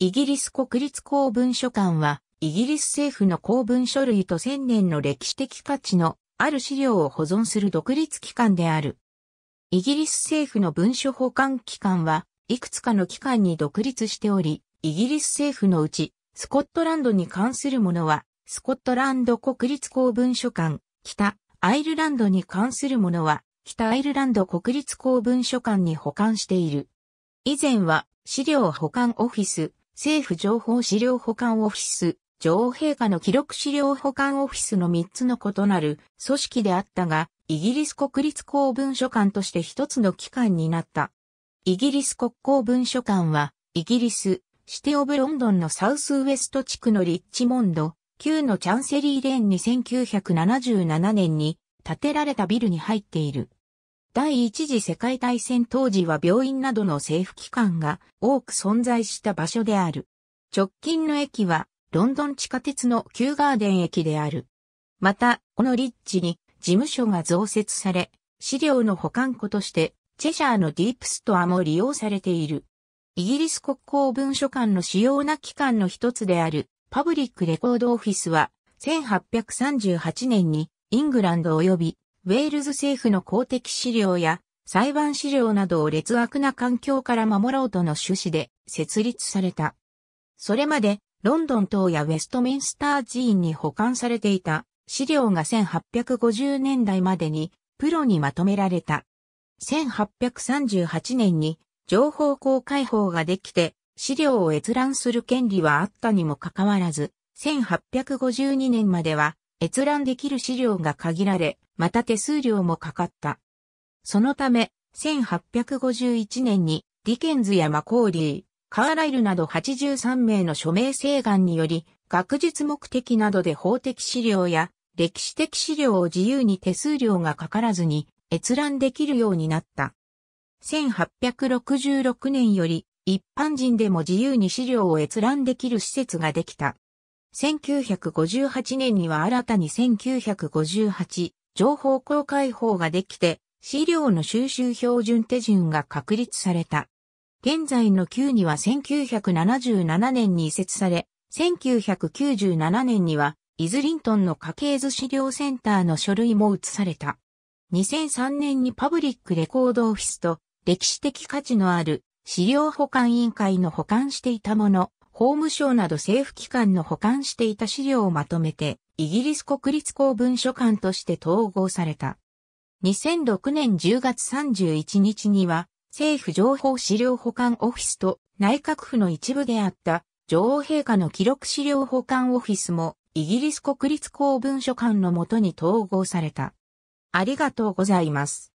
イギリス国立公文書館は、イギリス政府の公文書類と千年の歴史的価値のある資料を保存する独立機関である。イギリス政府の文書保管機関は、いくつかの機関に独立しており、イギリス政府のうち、スコットランドに関するものは、スコットランド国立公文書館、北アイルランドに関するものは、北アイルランド国立公文書館に保管している。以前は、資料保管オフィス、政府情報資料保管オフィス、女王陛下の記録資料保管オフィスの3つの異なる組織であったが、イギリス国立公文書館として一つの機関になった。イギリス国公文書館は、イギリス、シティオブロンドンのサウスウエスト地区のリッチモンド、旧のチャンセリーレーンに1977年に建てられたビルに入っている。第一次世界大戦当時は病院などの政府機関が多く存在した場所である。直近の駅はロンドン地下鉄の旧ガーデン駅である。また、この立地に事務所が増設され、資料の保管庫としてチェシャーのディープストアも利用されている。イギリス国交文書館の主要な機関の一つであるパブリックレコードオフィスは1838年にイングランド及びウェールズ政府の公的資料や裁判資料などを劣悪な環境から守ろうとの趣旨で設立された。それまでロンドン島やウェストミンスター寺院に保管されていた資料が1850年代までにプロにまとめられた。1838年に情報公開法ができて資料を閲覧する権利はあったにもかかわらず、1852年までは閲覧できる資料が限られ、また手数料もかかった。そのため、1851年にディケンズやマコーリー、カーライルなど83名の署名請願により、学術目的などで法的資料や歴史的資料を自由に手数料がかからずに閲覧できるようになった。1866年より一般人でも自由に資料を閲覧できる施設ができた。1958年には新たに1958、情報公開法ができて、資料の収集標準手順が確立された。現在の9には1977年に移設され、1997年には、イズリントンの家系図資料センターの書類も移された。2003年にパブリックレコードオフィスと歴史的価値のある資料保管委員会の保管していたもの、法務省など政府機関の保管していた資料をまとめて、イギリス国立公文書館として統合された。2006年10月31日には、政府情報資料保管オフィスと内閣府の一部であった女王陛下の記録資料保管オフィスもイギリス国立公文書館のもとに統合された。ありがとうございます。